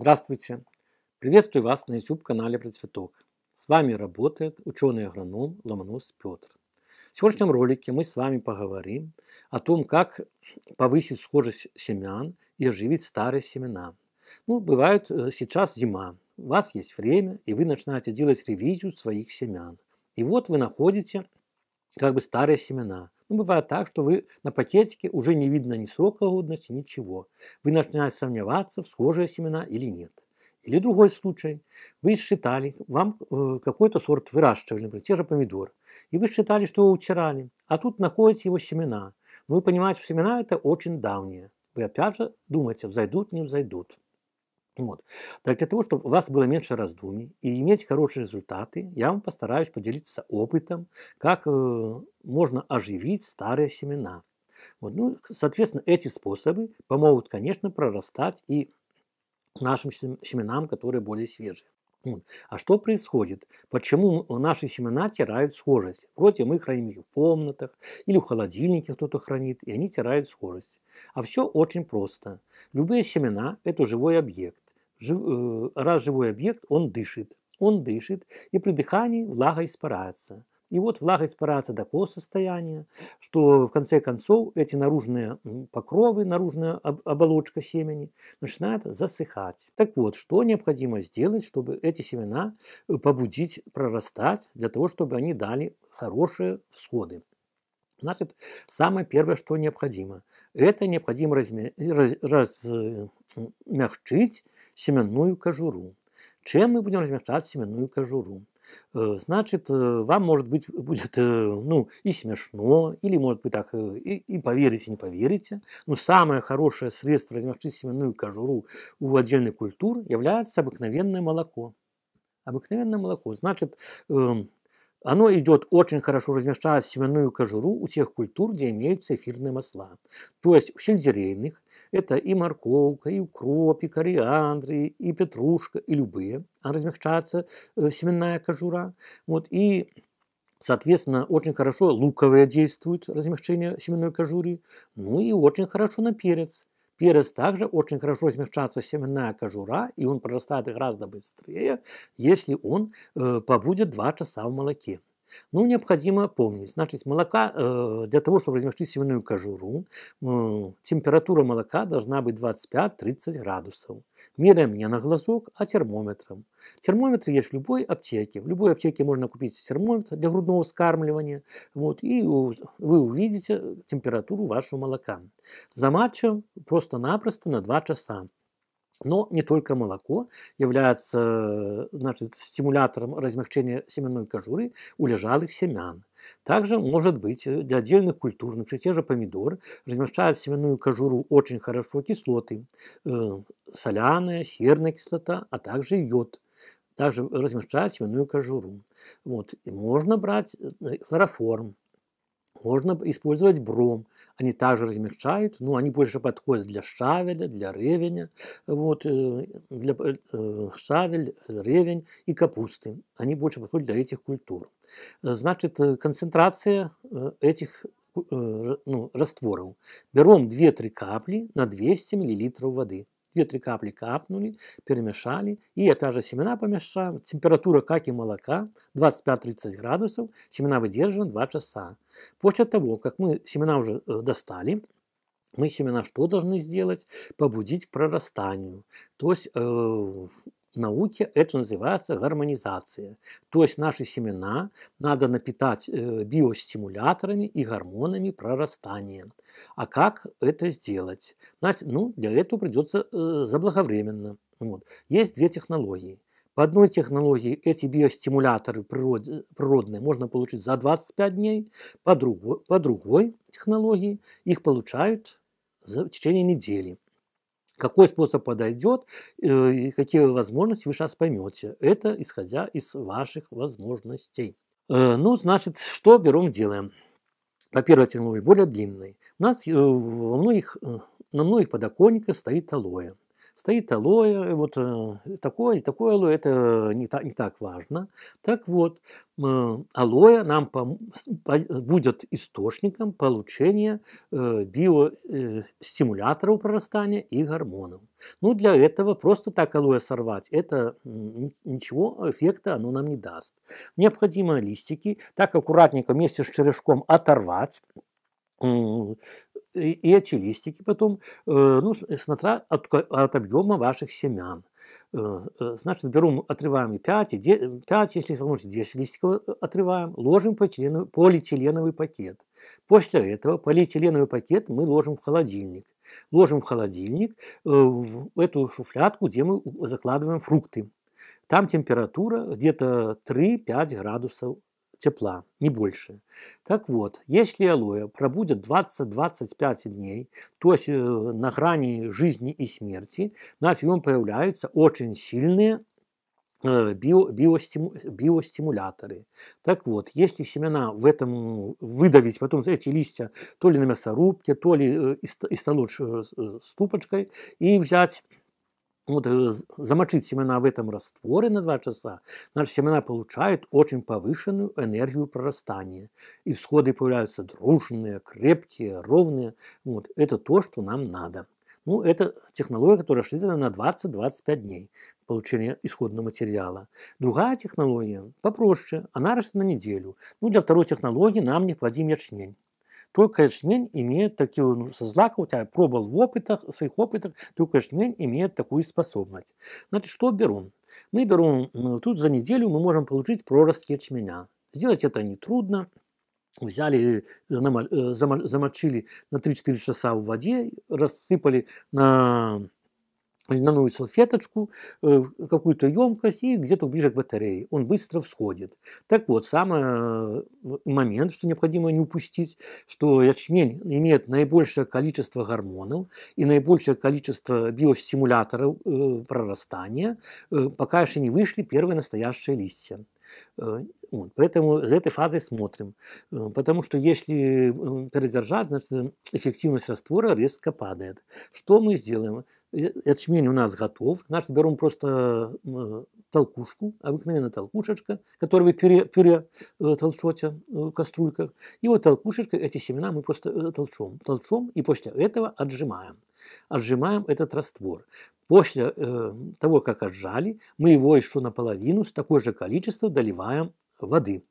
Здравствуйте! Приветствую вас на YouTube-канале про С вами работает ученый-агроном Ломонос Петр. В сегодняшнем ролике мы с вами поговорим о том, как повысить схожесть семян и оживить старые семена. Ну, бывает э, сейчас зима, у вас есть время, и вы начинаете делать ревизию своих семян. И вот вы находите как бы старые семена. Ну бывает так, что вы на пакетике уже не видно ни срока годности, ничего. Вы начинаете сомневаться, схожие семена или нет. Или другой случай. Вы считали, вам э, какой-то сорт выращивали, например, те же помидоры. И вы считали, что его утирали. А тут находите его семена. Ну, вы понимаете, что семена это очень давние. Вы опять же думаете, взойдут, не взойдут. Вот. Так для того, чтобы у вас было меньше раздумий и иметь хорошие результаты, я вам постараюсь поделиться опытом, как э, можно оживить старые семена. Вот. Ну, соответственно, эти способы помогут, конечно, прорастать и нашим семенам, которые более свежие. А что происходит? Почему наши семена теряют схожесть? Вроде мы храним их в комнатах или в холодильнике кто-то хранит, и они теряют схожесть. А все очень просто. Любые семена – это живой объект жив, э, раз живой объект, он дышит. Он дышит, и при дыхании влага испаряется. И вот влага испаряется до такого состояния, что в конце концов эти наружные покровы, наружная оболочка семени начинает засыхать. Так вот, что необходимо сделать, чтобы эти семена э, побудить прорастать, для того, чтобы они дали хорошие всходы? Значит, самое первое, что необходимо, это необходимо размягчить э, семенную кожуру. Чем мы будем размягчать семенную кожуру? Значит, вам, может быть, будет ну, и смешно, или, может быть, так и, и поверите, и не поверите. Но ну, самое хорошее средство размягчить семенную кожуру у отдельных культур является обыкновенное молоко. Обыкновенное молоко. Значит, оно идет очень хорошо размягчая семенную кожуру у тех культур, где имеются эфирные масла. То есть у сельдерейных это и морковка, и укроп, и кориандр, и петрушка, и любые. А размягчается э, семенная кожура. Вот, и Соответственно, очень хорошо луковые действуют размягчение семенной кожуры. Ну и очень хорошо на перец. Перец также очень хорошо смягчатся семенная кожура, и он прорастает гораздо быстрее, если он э, побудет 2 часа в молоке. Ну, необходимо помнить, значит, молока, э, для того, чтобы размягчить семенную кожуру, э, температура молока должна быть 25-30 градусов. Меряем не на глазок, а термометром. Термометр есть в любой аптеке. В любой аптеке можно купить термометр для грудного вскармливания, вот, и вы увидите температуру вашего молока. Замачиваем просто-напросто на 2 часа. Но не только молоко является значит, стимулятором размягчения семенной кожуры у лежалых семян. Также может быть э, для отдельных культур, например, те же помидор, размягчают семенную кожуру очень хорошо кислоты, э, соляная, серная кислота, а также йод также размягчает семенную кожуру. Вот. И можно брать э, э, хлороформ, можно использовать бром, они также размягчают, но ну, они больше подходят для шавеля, для ревеня, вот, э, для э, э, шавель, ревень и капусты. Они больше подходят для этих культур. Значит, концентрация этих ну, растворов. Берем 2-3 капли на 200 мл воды. 2-3 капли капнули, перемешали. И опять же семена помешаем. Температура, как и молока, 25-30 градусов. Семена выдерживаем 2 часа. После того, как мы семена уже э, достали, мы семена что должны сделать? Побудить к прорастанию. То есть э, науке это называется гармонизация. То есть наши семена надо напитать э, биостимуляторами и гормонами прорастания. А как это сделать? Значит, ну, для этого придется э, заблаговременно. Вот. Есть две технологии. По одной технологии эти биостимуляторы природ, природные можно получить за 25 дней, по, друго, по другой технологии их получают за, в течение недели. Какой способ подойдет э, и какие возможности вы сейчас поймете. Это исходя из ваших возможностей. Э, ну, значит, что берем, делаем. Во-первых, технологии более длинный. У нас э, во многих, на многих подоконниках стоит алоэ. Стоит алоэ, вот э, такое и такое алоэ, это не так, не так важно. Так вот, алоэ нам будет источником получения э, биостимуляторов э, прорастания и гормонов. Ну, для этого просто так алоэ сорвать, это ничего, эффекта оно нам не даст. Необходимо листики так аккуратненько вместе с черешком оторвать, и, эти листики потом, э, ну, э, смотря от, от объема ваших семян. Э, значит, берем, отрываем 5, 5, если возможно, 10 листиков отрываем, ложим полиэтиленовый пакет. После этого полиэтиленовый пакет мы ложим в холодильник. Ложим в холодильник в эту шуфлядку, где мы закладываем фрукты. Там температура где-то 3-5 градусов тепла, не больше. Так вот, если алоэ пробудет 20-25 дней, то есть э, на грани жизни и смерти, на фиум появляются очень сильные э, био, биостиму, биостимуляторы. Так вот, если семена в этом выдавить потом эти листья то ли на мясорубке, то ли э, истолочь э, ступочкой и взять вот, э, замочить семена в этом растворе на 2 часа, значит, семена получают очень повышенную энергию прорастания. И всходы появляются дружные, крепкие, ровные. Вот, это то, что нам надо. Ну, это технология, которая рассчитана на 20-25 дней получения исходного материала. Другая технология попроще, она рассчитана на неделю. Ну, для второй технологии нам необходим ячмень. Только Эшнин имеет такие, ну, со злака, у тебя пробовал в опытах, в своих опытах, только Эшнин имеет такую способность. Значит, что беру? Мы берем, тут за неделю мы можем получить пророст ячменя. Сделать это нетрудно. Взяли, э, э, замочили на 3-4 часа в воде, рассыпали на льняную салфеточку, э, какую-то емкость и где-то ближе к батарее. Он быстро всходит. Так вот, самый э, момент, что необходимо не упустить, что ячмень имеет наибольшее количество гормонов и наибольшее количество биостимуляторов э, прорастания, пока еще не вышли первые настоящие листья. Вот, поэтому за этой фазой смотрим. Потому что если передержать, значит эффективность раствора резко падает. Что мы сделаем? Э, этот шмель у нас готов. Значит, берем просто э, толкушку, обыкновенная толкушечка, которую вы пюре, пюре э, толчете в кастрюльках. И вот толкушечка эти семена мы просто толчем. Толчем и после этого отжимаем. Отжимаем этот раствор. После э, того, как отжали, мы его еще наполовину с такой же количество доливаем воды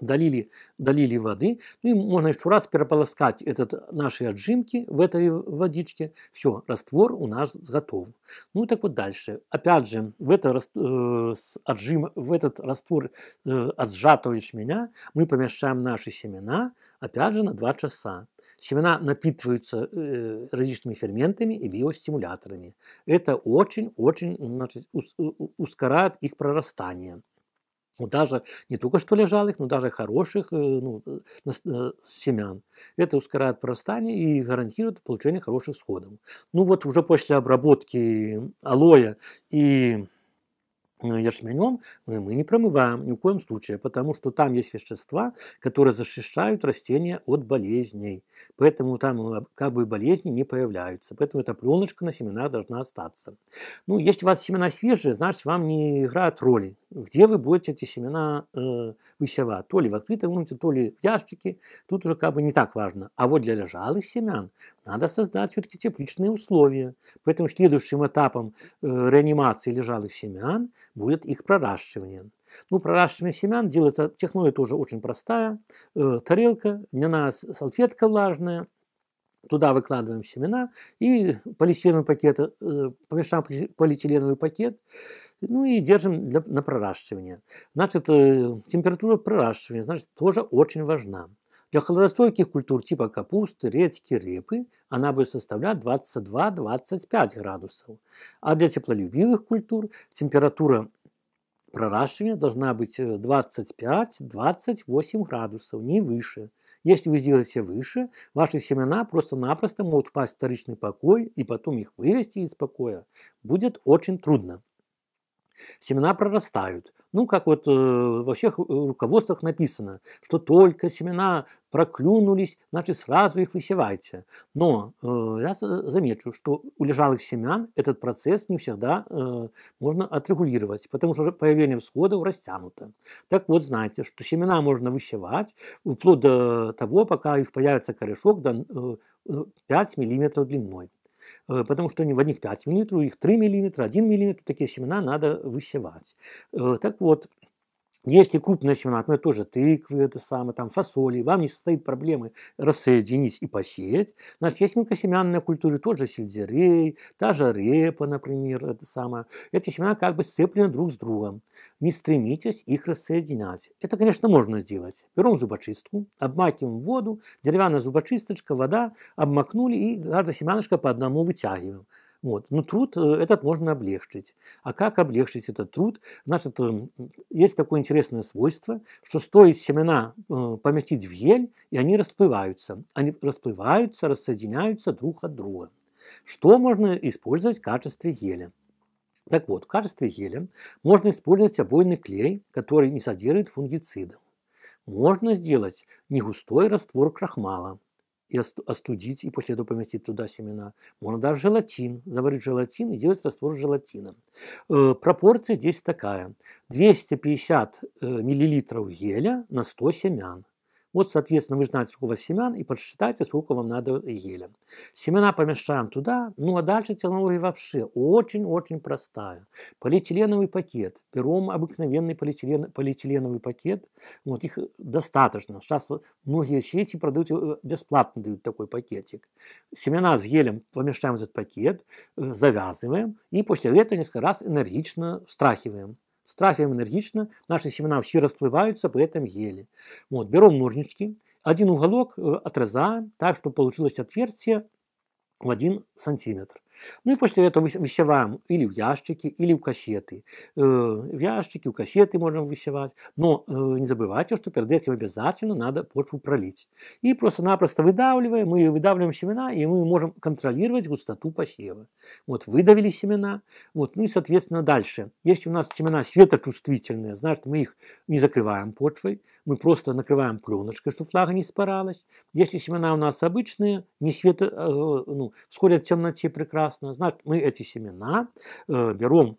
долили, долили воды, ну и можно еще раз переполоскать этот, наши отжимки в этой водичке. Все, раствор у нас готов. Ну так вот дальше. Опять же, в, это, э, отжим, в этот раствор э, от ячменя мы помещаем наши семена, опять же, на 2 часа. Семена напитываются э, различными ферментами и биостимуляторами. Это очень-очень ускоряет их прорастание ну, даже не только что лежалых, но даже хороших э, ну, э, э, семян. Это ускоряет прорастание и гарантирует получение хороших сходов. Ну вот уже после обработки алоя и ячменем мы не промываем ни в коем случае, потому что там есть вещества, которые защищают растения от болезней. Поэтому там э, как бы болезни не появляются. Поэтому эта пленочка на семенах должна остаться. Ну, если у вас семена свежие, значит вам не играют роли. Где вы будете эти семена э, высевать? То ли в открытой грунте, то ли в ящике. Тут уже как бы не так важно. А вот для лежалых семян надо создать все-таки тепличные условия. Поэтому следующим этапом э, реанимации лежалых семян будет их проращивание. Ну, проращивание семян делается, технология тоже очень простая. Э, тарелка, льняная салфетка влажная, туда выкладываем семена и полиэтиленовый пакет, э, помешаем полиэтиленовый пакет, ну и держим для, на проращивание. Значит, э, температура проращивания, значит, тоже очень важна. Для холодостойких культур типа капусты, редьки, репы она будет составлять 22-25 градусов. А для теплолюбивых культур температура проращивания должна быть 25-28 э, градусов, не выше. Если вы сделаете выше, ваши семена просто-напросто могут впасть в вторичный покой, и потом их вывести из покоя будет очень трудно. Семена прорастают, ну, как вот э, во всех э, руководствах написано, что только семена проклюнулись, значит, сразу их высевайте. Но э, я замечу, что у лежалых семян этот процесс не всегда можно отрегулировать, потому что появление всходов растянуто. Так вот, знаете, что семена можно высевать вплоть до того, пока их появится корешок до 5 мм длиной. Э, потому что в одних 5 мм, у них 3 мм, 1 мм, такие семена надо высевать. Э, так вот, если крупная семена, например, тоже тыквы, это самое, там, фасоли, вам не состоит проблемы рассоединить и посеять. Значит, есть мелкосемянная культура, тот же сельдерей, та же репа, например, это самое. Эти семена как бы сцеплены друг с другом. Не стремитесь их рассоединять. Это, конечно, можно сделать. Берем зубочистку, обмакиваем в воду, деревянная зубочисточка, вода, обмакнули и каждая семяночка по одному вытягиваем. Вот. Но ну, труд э, этот можно облегчить. А как облегчить этот труд? Значит, э, есть такое интересное свойство, что стоит семена э, поместить в ель, и они расплываются. Они расплываются, рассоединяются друг от друга. Что можно использовать в качестве еля? Так вот, в качестве геля можно использовать обойный клей, который не содержит фунгицидов. Можно сделать негустой раствор крахмала – и остудить, и после этого поместить туда семена. Можно даже желатин, заварить желатин и делать раствор желатина. Э, пропорция здесь такая. 250 э, мл геля на 100 семян. Вот, соответственно, вы знаете, сколько у вас семян, и подсчитайте, сколько вам надо еля. Семена помещаем туда, ну а дальше технология вообще очень-очень простая. Полиэтиленовый пакет. Берем обыкновенный полиэтилен, полиэтиленовый пакет, вот их достаточно. Сейчас многие сети продают, э, бесплатно дают такой пакетик. Семена с елем помещаем в этот пакет, э, завязываем, и после этого несколько раз энергично страхиваем. Страфим энергично, наши семена вообще расплываются, при этом ели. Вот, берем ножнички, один уголок э, отрезаем так, чтобы получилось отверстие в 1 сантиметр. Ну и после этого высеваем или в ящики, или в кассеты. В ящики, в кассеты можем высевать. Но не забывайте, что перед этим обязательно надо почву пролить. И просто-напросто выдавливаем, мы выдавливаем семена, и мы можем контролировать густоту посева. Вот выдавили семена, вот, ну и соответственно дальше. Если у нас семена светочувствительные, значит мы их не закрываем почвой, мы просто накрываем пленочкой, чтобы влага не спаралась. Если семена у нас обычные, не свето, э, ну, всходят в темноте прекрасно, прекрасно. Значит, мы эти семена э, берем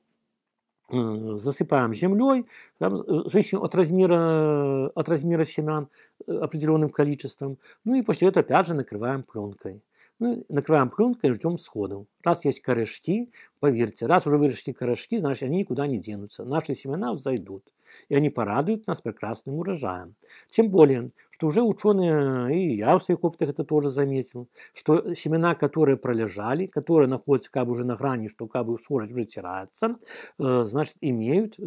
э, засыпаем землей, там, э, в зависимости от размера, от размера семян определенным количеством. Ну и после этого опять же накрываем пленкой. Мы накрываем пленкой и ждем сходов. Раз есть корешки, поверьте, раз уже выросли корешки, значит они никуда не денутся. Наши семена взойдут. И они порадуют нас прекрасным урожаем. Тем более, что уже ученые, и я в своих опытах это тоже заметил, что семена, которые пролежали, которые находятся как бы уже на грани, что как бы сорость уже тирается, э, значит имеют э,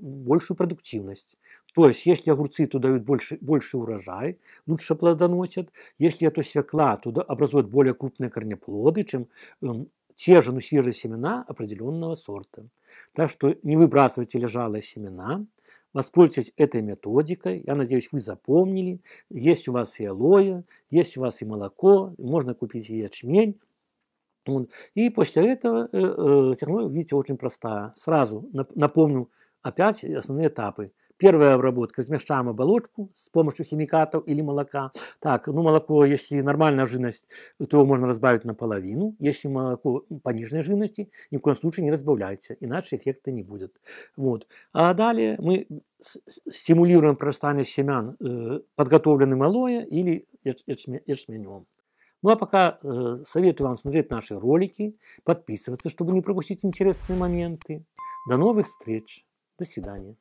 большую продуктивность. То есть, если огурцы, то дают больше, больше урожай, лучше плодоносят. Если это свекла, то образуют более крупные корнеплоды, чем эм, те же, но ну, свежие семена определенного сорта. Так что не выбрасывайте лежалые семена, воспользуйтесь этой методикой. Я надеюсь, вы запомнили. Есть у вас и алоэ, есть у вас и молоко, можно купить и ячмень. И после этого э, э, технология, видите, очень простая. Сразу напомню опять основные этапы. Первая обработка. Смягчаем оболочку с помощью химикатов или молока. Так, ну молоко, если нормальная жирность, то его можно разбавить наполовину. Если молоко пониженной жирности, ни в коем случае не разбавляйте, иначе эффекта не будет. Вот. А далее мы стимулируем прорастание семян э, подготовленным алоэ или ячменем. Ну а пока э, советую вам смотреть наши ролики, подписываться, чтобы не пропустить интересные моменты. До новых встреч. До свидания.